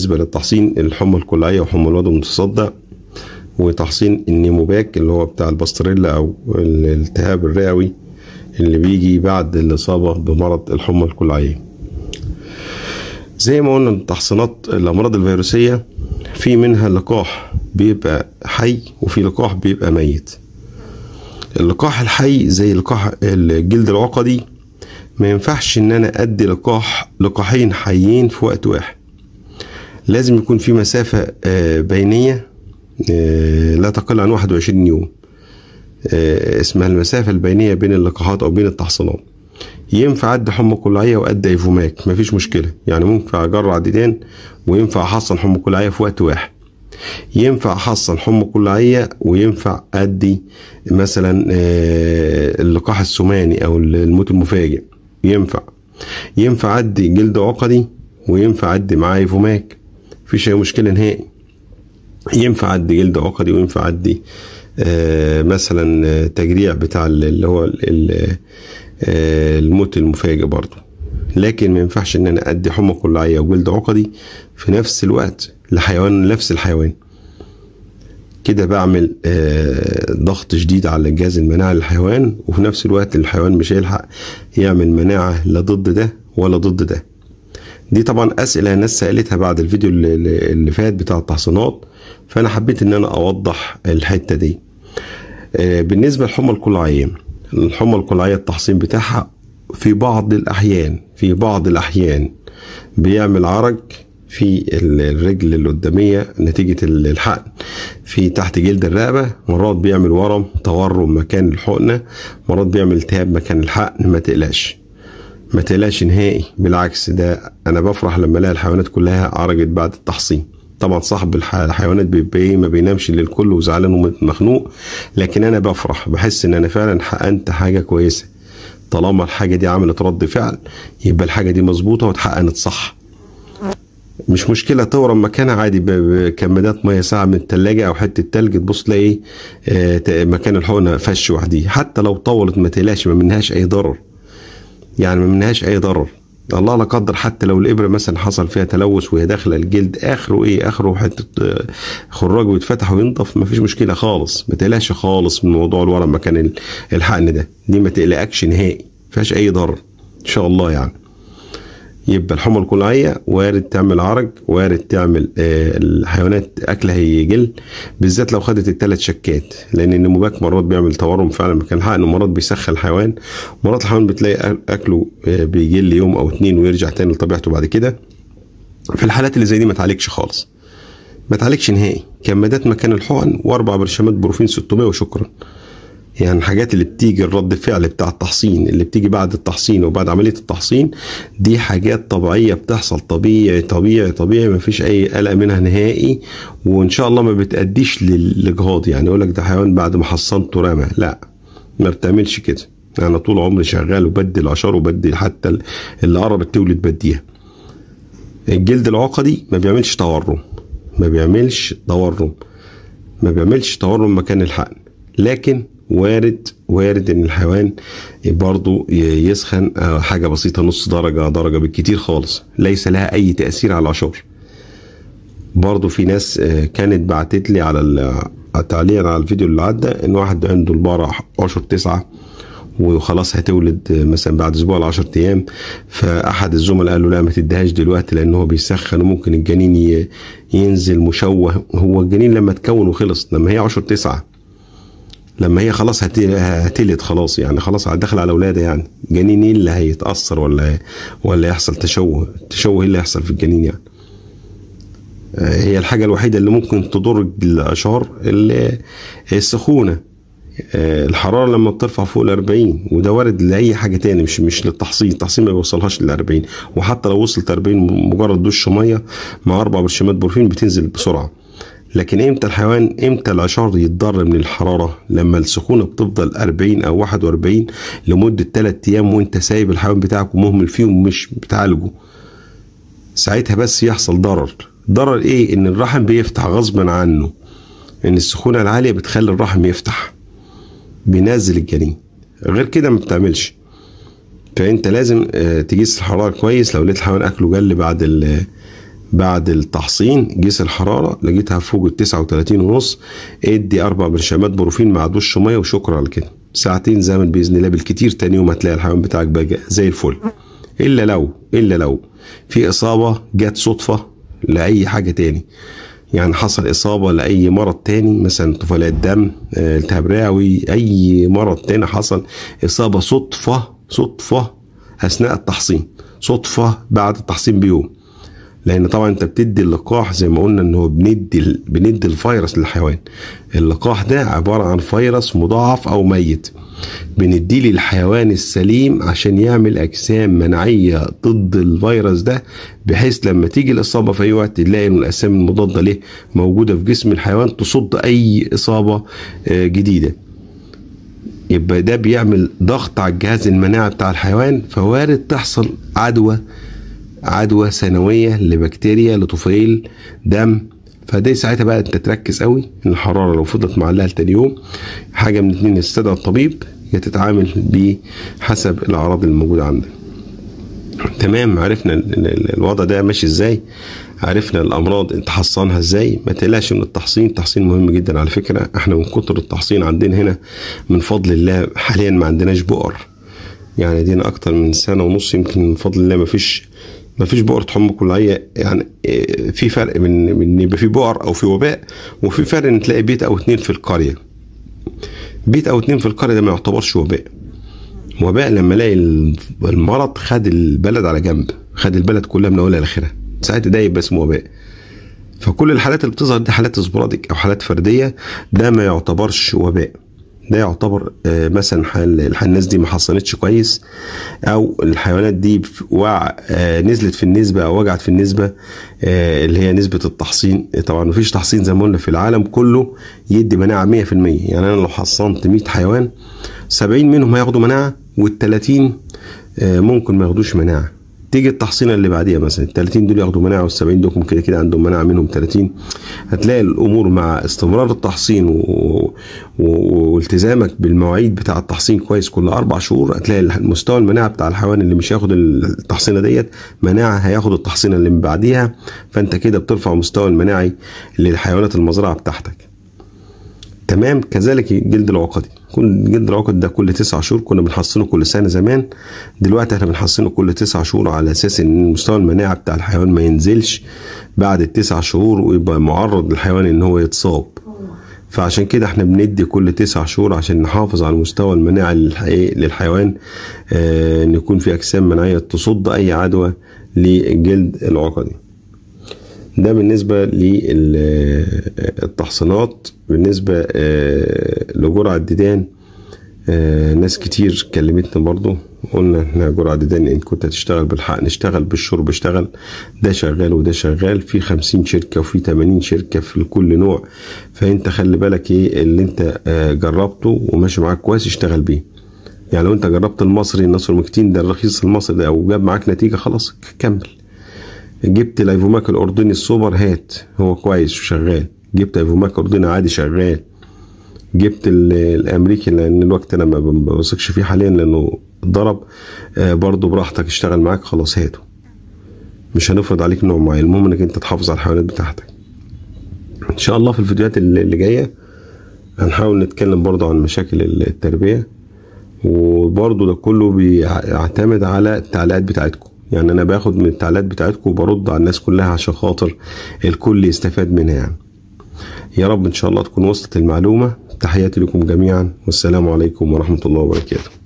بالنسبة للتحصين الحمى القلعية وحمى الوضع المتصدع وتحصين النيموباك اللي هو بتاع الباستريلا أو الالتهاب الرئوي اللي بيجي بعد الإصابة بمرض الحمى القلعية زي ما قلنا تحصينات الأمراض الفيروسية في منها لقاح بيبقى حي وفي لقاح بيبقى ميت اللقاح الحي زي لقاح الجلد العقدي ما ينفعش ان انا ادي لقاح لقاحين حيين في وقت واحد لازم يكون في مسافة آه، بينية آه، لا تقل عن 21 يوم آه، اسمها المسافة البينية بين اللقاحات أو بين التحصينات ينفع أدي حمى كلعية وأدي ايفوماك مفيش مشكلة يعني ممكن أجرع عددين وينفع أحصن حمى كلعية في وقت واحد ينفع احصن حمى كلعيه وينفع ادي مثلا اللقاح السوماني او الموت المفاجئ ينفع ينفع ادي جلد عقدي وينفع ادي معاه فوماك مفيش اي مشكله نهائي ينفع ادي جلد عقدي وينفع ادي آه مثلا آه، تجريع بتاع اللي هو آه، الموت المفاجئ برضه لكن ما ينفعش ان انا ادي حمى قلعيه وجلد عقدي في نفس الوقت لحيوان نفس الحيوان كده بعمل آه ضغط شديد على الجهاز المناعي للحيوان وفي نفس الوقت الحيوان مش هيلحق يعمل مناعه لا ضد ده ولا ضد ده دي طبعا اسئله ناس سالتها بعد الفيديو اللي فات بتاع التحصينات فانا حبيت ان انا اوضح الحته دي آه، بالنسبه للحمى القلعيه الحمى القلعيه التحصين بتاعها في بعض الاحيان في بعض الاحيان بيعمل عرج في الرجل القداميه نتيجه الحقن في تحت جلد الرقبه مرات بيعمل ورم تورم مكان الحقنه مرات بيعمل التهاب مكان الحقن ما تقلقش ما تقلقش نهائي بالعكس ده انا بفرح لما الاقي الحيوانات كلها عرجت بعد التحصين طبعا صاحب الحيوانات بيبقى ما بينامش للكل وزعلان ومخنوق لكن انا بفرح بحس ان انا فعلا حققت حاجه كويسه طالما الحاجه دي عملت رد فعل يبقى الحاجه دي مظبوطه واتحققت صح مش مشكله تورم مكانها عادي بكمدات ميه ساعه من التلاجة او حته تلج تبص تلاقي آه، مكان الحقنه فش وحدي حتى لو طولت ما تقلقش ما منهاش اي ضرر يعني ما منهاش اي ضرر الله لا قدر حتى لو الابره مثلا حصل فيها تلوث وهي داخله الجلد اخره ايه اخره حته آه، خراج ويتفتح وينضف مفيش مشكله خالص ما تقلقش خالص من موضوع الورم مكان الحقن ده دي ما تقلقكش نهائي ما فيهاش اي ضرر ان شاء الله يعني يبقى الحمى الكلعية وارد تعمل عرج وارد تعمل آه، الحيوانات اكلها يجل بالذات لو خدت الثلاث شكات لان النموباك مرات بيعمل تورم فعلا مكان حقنه مرات بيسخن الحيوان مرات الحيوان بتلاقي اكله آه، بيجل يوم او اتنين ويرجع تاني لطبيعته بعد كده في الحالات اللي زي دي ما تعالجش خالص ما تعالجش نهائي كمادات مكان الحقن واربع برشامات بروفين 600 وشكرا يعني الحاجات اللي بتيجي الرد فعل بتاع التحصين اللي بتيجي بعد التحصين وبعد عمليه التحصين دي حاجات طبيعيه بتحصل طبيعي طبيعي طبيعي ما فيش اي قلق منها نهائي وان شاء الله ما بتاديش للاجهاض يعني يقول لك ده حيوان بعد ما حصنته رمى لا ما بتعملش كده انا يعني طول عمري شغال وبدي العشار وبدي حتى اللي قربت تولد بديها الجلد العقدي ما بيعملش تورم ما بيعملش تورم ما بيعملش تورم مكان الحقن لكن وارد وارد ان الحيوان برضو يسخن آه، حاجه بسيطه نص درجه درجه بالكتير خالص ليس لها اي تاثير على العشار برضو في ناس آه، كانت بعتت لي على تعليقا على الفيديو اللي عدى ان واحد عنده البقره عشر تسعه وخلاص هتولد آه، مثلا بعد اسبوع ل 10 ايام فاحد الزملاء قال له لا ما تديهاش دلوقتي لان هو بيسخن وممكن الجنين ينزل مشوه هو الجنين لما تكون وخلص لما هي 10 9 لما هي خلاص هتلد خلاص يعني خلاص داخل على اولادها يعني جنين ايه اللي هيتاثر ولا ولا يحصل تشوه التشوه ايه اللي هيحصل في الجنين يعني آه، هي الحاجه الوحيده اللي ممكن تضر الاشعار اللي السخونه آه، الحراره لما بترفع فوق ال 40 وده وارد لاي حاجه تاني مش مش للتحصين التحصين ما بيوصلهاش لل 40 وحتى لو وصلت 40 مجرد دش ميه مع اربع برشامات بروفين بتنزل بسرعه لكن امتى الحيوان امتى العشار يتضرر من الحراره لما السخونه بتفضل 40 او 41 لمده 3 ايام وانت سايب الحيوان بتاعك ومهمل فيه ومش بتعالجه ساعتها بس يحصل ضرر ضرر ايه ان الرحم بيفتح غصبا عنه ان السخونه العاليه بتخلي الرحم يفتح بينزل الجنين غير كده ما بتعملش فانت لازم آه، تقيس الحراره كويس لو لقيت الحيوان اكله جل بعد بعد التحصين قيس الحرارة لقيتها فوق ال 39 ونص ادي أربع برشامات بروفين مع دش مية وشكرا على كده ساعتين زمن بإذن الله بالكتير تاني يوم هتلاقي الحيوان بتاعك بقى زي الفل إلا لو إلا لو في إصابة جت صدفة لأي حاجة تاني يعني حصل إصابة لأي مرض تاني مثلا طفيلات دم آه، التهاب رئوي أي مرض تاني حصل إصابة صدفة صدفة أثناء التحصين صدفة بعد التحصين بيوم لان طبعا انت بتدي اللقاح زي ما قلنا ان هو بندي بندي الفيروس للحيوان اللقاح ده عباره عن فيروس مضاعف او ميت بنديه للحيوان السليم عشان يعمل اجسام مناعيه ضد الفيروس ده بحيث لما تيجي الاصابه في اي وقت تلاقي ان الاجسام المضاده ليه موجوده في جسم الحيوان تصد اي اصابه آه، جديده يبقى ده بيعمل ضغط على الجهاز المناعي بتاع الحيوان فوارد تحصل عدوى عدوى سنويه لبكتيريا لطفيل دم فدي ساعتها بقى انت تركز قوي ان الحراره لو فضلت معلقه لتاني يوم حاجه من اتنين يستدعي الطبيب يا تتعامل بيه حسب الاعراض الموجوده عندك تمام عرفنا الوضع ده ماشي ازاي عرفنا الامراض تحصنها ازاي ما تقلقش من التحصين التحصين مهم جدا على فكره احنا من كتر التحصين عندنا هنا من فضل الله حاليا ما عندناش بؤر يعني دينا اكتر من سنه ونص يمكن من فضل الله ما فيش ما فيش بؤر تحم كلية يعني آه، في فرق من من يبقى في بؤر او في وباء وفي فرق ان تلاقي بيت او اتنين في القريه بيت او اتنين في القريه ده ما يعتبرش وباء وباء لما الاقي المرض خد البلد على جنب خد البلد كلها من اولها لاخرها ساعتها ده يبقى اسمه وباء فكل الحالات اللي بتظهر دي حالات سبوراديك او حالات فرديه ده ما يعتبرش وباء ده يعتبر آه، مثلا حال الناس دي ما حصلتش كويس او الحيوانات دي وع آه، نزلت في النسبه او وجعت في النسبه آه، اللي هي نسبه التحصين طبعا ما فيش تحصين زي ما قلنا في العالم كله يدي مناعه 100% يعني انا لو حصنت 100 حيوان 70 منهم هياخدوا مناعه وال 30 ممكن ما ياخدوش مناعه تيجي التحصينه اللي بعديها مثلا ال 30 دول ياخدوا مناعه وال 70 دول كده كده عندهم مناعه منهم 30 هتلاقي الامور مع استمرار التحصين و... و... والتزامك بالمواعيد بتاع التحصين كويس كل اربع شهور هتلاقي مستوى المناعه بتاع الحيوان اللي مش هياخد التحصينه ديت مناعه هياخد التحصينه اللي من بعديها فانت كده بترفع مستوى المناعي للحيوانات المزرعه بتاعتك تمام كذلك الجلد العقدي كل جلد العقد ده كل تسع شهور كنا بنحصنه كل سنه زمان دلوقتي احنا بنحصنه كل تسع شهور على اساس ان مستوى المناعه بتاع الحيوان ما ينزلش بعد التسع شهور ويبقى معرض للحيوان ان هو يتصاب فعشان كده احنا بندي كل تسع شهور عشان نحافظ على مستوى المناعه للحيوان اه ان يكون في اجسام مناعيه تصد اي عدوى للجلد العقدي ده بالنسبة للتحصينات بالنسبة آه، لجرعة الديدان آه، ناس كتير كلمتنا برضو قلنا احنا جرعة ديدان ان كنت هتشتغل بالحق نشتغل بالشرب اشتغل ده شغال وده شغال في خمسين شركة وفي تمانين شركة في كل نوع فانت خلي بالك ايه اللي انت آه، جربته وماشي معاك كويس اشتغل بيه يعني لو انت جربت المصري النصر المكتين ده الرخيص المصري ده او جاب معاك نتيجة خلاص كمل جبت لايفوماك الاردني السوبر هات هو كويس وشغال جبت لايفوماك الاردني عادي شغال جبت الامريكي لان الوقت انا ما بثقش فيه حاليا لانه ضرب آه، برضه براحتك اشتغل معاك خلاص هاته مش هنفرض عليك نوع معين المهم انك انت تحافظ على الحيوانات بتاعتك ان شاء الله في الفيديوهات اللي جايه هنحاول نتكلم برضه عن مشاكل التربيه وبرضه ده كله بيعتمد على التعليقات بتاعتكم يعني انا باخد من التعليقات بتاعتكم وبرد على الناس كلها عشان خاطر الكل يستفاد منها يعني يا رب ان شاء الله تكون وصلت المعلومه تحياتي لكم جميعا والسلام عليكم ورحمه الله وبركاته